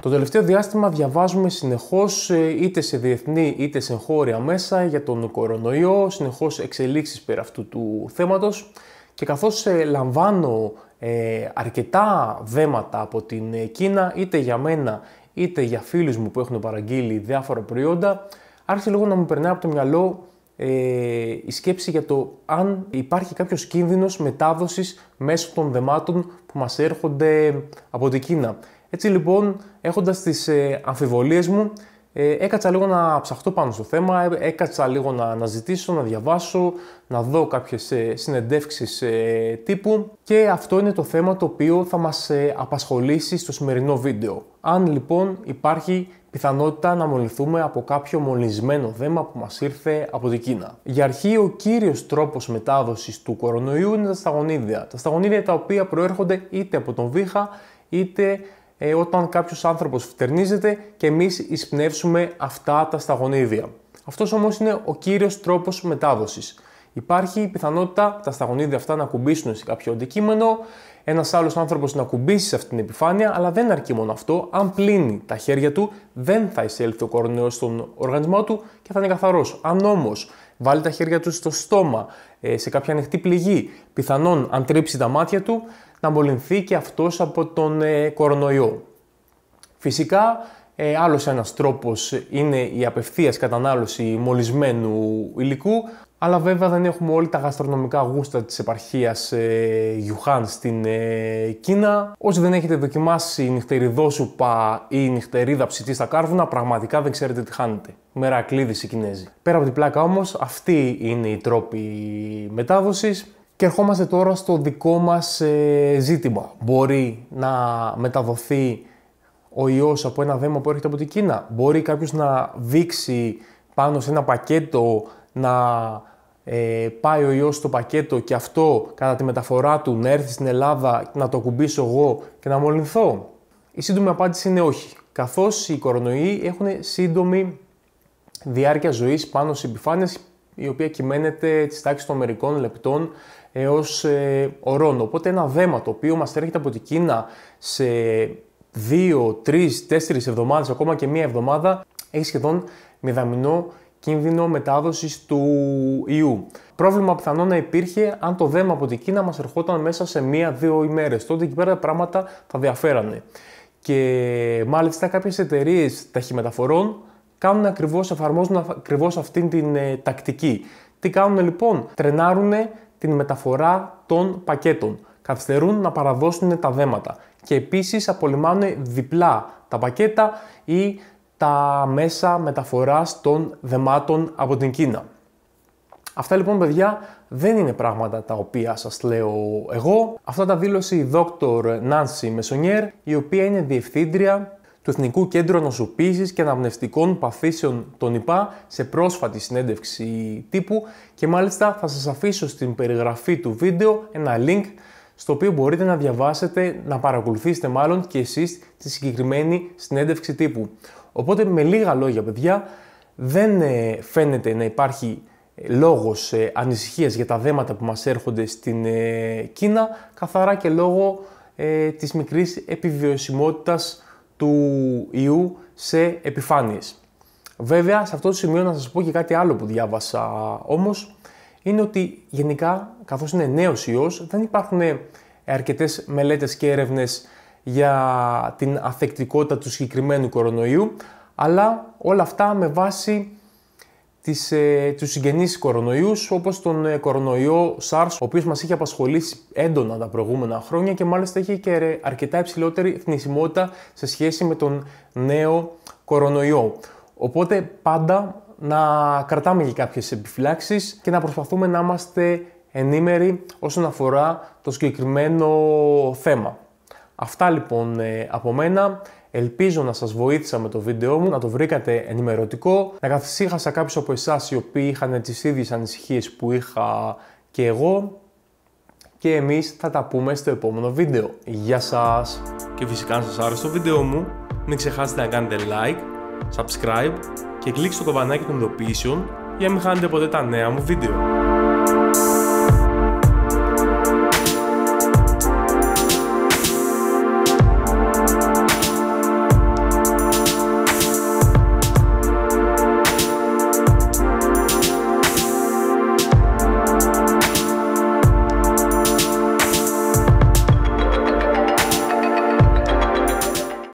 Το τελευταίο διάστημα διαβάζουμε συνεχώς ε, είτε σε διεθνή είτε σε χώρια μέσα για τον κορονοϊό, συνεχώς εξελίξεις πέρα αυτού του θέματος και καθώς ε, λαμβάνω ε, αρκετά δέματα από την Κίνα είτε για μένα είτε για φίλους μου που έχουν παραγγείλει διάφορα προϊόντα άρχισε λίγο να μου περνάει από το μυαλό η σκέψη για το αν υπάρχει κάποιος κίνδυνος μετάδοσης μέσω των δεμάτων που μας έρχονται από την Κίνα. Έτσι λοιπόν, έχοντας τις ε, αμφιβολίες μου, ε, έκατσα λίγο να ψαχτώ πάνω στο θέμα, ε, έκατσα λίγο να αναζητήσω, να διαβάσω, να δω κάποιες ε, ε, τύπου και αυτό είναι το θέμα το οποίο θα μας ε, απασχολήσει στο σημερινό βίντεο. Αν λοιπόν υπάρχει πιθανότητα να μολυνθούμε από κάποιο μολυσμένο δέμα που μας ήρθε από την Κίνα. Για αρχή, ο κύριος τρόπος μετάδοσης του κορονοϊού είναι τα σταγονίδια. Τα σταγονίδια τα οποία προέρχονται είτε από τον βήχα είτε ε, όταν κάποιος άνθρωπος φτερνίζεται και εμείς εισπνεύσουμε αυτά τα σταγονίδια. Αυτός όμως είναι ο κύριος τρόπος μετάδοσης. Υπάρχει η πιθανότητα τα σταγονίδια αυτά να κουμπίσουν σε κάποιο αντικείμενο, ένας άλλος άνθρωπος να κουμπίσει σε αυτή την επιφάνεια, αλλά δεν αρκεί μόνο αυτό. Αν πλύνει τα χέρια του, δεν θα εισέλθει ο κορονοϊός στον οργανισμό του και θα είναι καθαρός. Αν όμως βάλει τα χέρια του στο στόμα, ε, σε κάποια ανοιχτή πληγή, πιθανόν αν τρίψει τα μάτια του, να μολυνθεί και αυτός από τον ε, κορονοϊό. Φυσικά, ε, άλλος ένας τρόπος είναι η απευθείας κατανάλωση μολυσμένου υλικού, αλλά βέβαια δεν έχουμε όλοι τα γαστρονομικά γούστα της επαρχίας ε, Γιουχάν στην ε, Κίνα. Όσοι δεν έχετε δοκιμάσει νυχτεριδόσουπα ή νυχτερίδα ψητή στα κάρβουνα, πραγματικά δεν ξέρετε τι χάνετε. Μερακλείδης οι σούπα η νυχτεριδα ψητη στα καρβουνα πραγματικα δεν ξερετε τι χανετε Μερακλείδηση, κινεζη περα απο την πλακα ομως αυτοί ειναι οι τρόποι μεταδοσης και ερχόμαστε τώρα στο δικό μας ε, ζήτημα. Μπορεί να μεταδοθεί ο ιός από ένα δέμα που έρχεται από την Κίνα. Μπορεί κάποιος να δείξει πάνω σε ένα πακέτο να ε, πάει ο ιός στο πακέτο και αυτό κατά τη μεταφορά του να έρθει στην Ελλάδα, να το κουμπίσω εγώ και να μολυνθώ. Η σύντομη απάντηση είναι όχι, καθώς οι κορονοϊοί έχουν σύντομη διάρκεια ζωής πάνω σε επιφάνειες η οποία κυμαίνεται της τάξης των μερικών λεπτών έω ε, ε, ορών. Οπότε ένα δέμα το οποίο μας έρχεται από την Κίνα σε 2, 3, 4 εβδομάδες, ακόμα και μία εβδομάδα, έχει σχεδόν μηδαμινό κίνδυνο μετάδοσης του ιού. Πρόβλημα πιθανό να υπήρχε αν το δέμα από την Κίνα μας ερχόταν μέσα σε μία-δύο ημέρες. Τότε εκεί πέρα πράγματα θα διαφέρανε. Και μάλιστα κάποιες εταιρείες ταχυμεταφορών κάνουν ακριβώς, εφαρμόζουν ακριβώς αυτήν την ε, τακτική. Τι κάνουν λοιπόν, τρενάρουν την μεταφορά των πακέτων. Καθυστερούν να παραδώσουν τα δέματα και επίσης απολυμάνουν διπλά τα πακέτα ή τα μέσα μεταφοράς των δεμάτων από την Κίνα. Αυτά λοιπόν παιδιά δεν είναι πράγματα τα οποία σας λέω εγώ. Αυτά τα δήλωσε η δόκτωρ Νάνση Μεσονιέρ, η οποία είναι διευθύντρια του Εθνικού Κέντρου Ανοσοποίηση και Αναπνευστικών Παθήσεων των ΙΠΑ σε πρόσφατη συνέντευξη τύπου και μάλιστα θα σας αφήσω στην περιγραφή του βίντεο ένα link στο οποίο μπορείτε να διαβάσετε, να παρακολουθήσετε μάλλον και εσείς τη συγκεκριμένη συνέντευξη τύπου. Οπότε με λίγα λόγια παιδιά δεν ε, φαίνεται να υπάρχει ε, λόγος ε, ανησυχίας για τα δέματα που μας έρχονται στην Κίνα καθαρά και λόγω της μικρής επιβιωσιμότητας του ιού σε επιφάνειες. Βέβαια, σε αυτό το σημείο να σας πω και κάτι άλλο που διάβασα όμως, είναι ότι γενικά, καθώς είναι νέος ιός, δεν υπάρχουν αρκετές μελέτες και έρευνες για την αθεκτικότητα του συγκεκριμένου κορονοϊού, αλλά όλα αυτά με βάση τις, ε, τους συγγενείς κορονοϊούς όπως τον ε, κορονοϊό SARS ο οποίος μας είχε απασχολήσει έντονα τα προηγούμενα χρόνια και μάλιστα είχε και αρκετά υψηλότερη θνησιμότητα σε σχέση με τον νέο κορονοϊό. Οπότε πάντα να κρατάμε και κάποιες επιφυλάξεις και να προσπαθούμε να είμαστε ενήμεροι όσον αφορά το συγκεκριμένο θέμα. Αυτά λοιπόν ε, από μένα. Ελπίζω να σας βοήθησα με το βίντεο μου, να το βρήκατε ενημερωτικό, να καθυσίχασα κάποιους από εσάς οι οποίοι είχαν τις ίδιες ανησυχίες που είχα και εγώ και εμείς θα τα πούμε στο επόμενο βίντεο. Γεια σας! Και φυσικά αν σας άρεσε το βίντεο μου, μην ξεχάσετε να κάνετε like, subscribe και κλικ στο καμπανάκι των ειδοποιήσεων για να μην χάνετε ποτέ τα νέα μου βίντεο.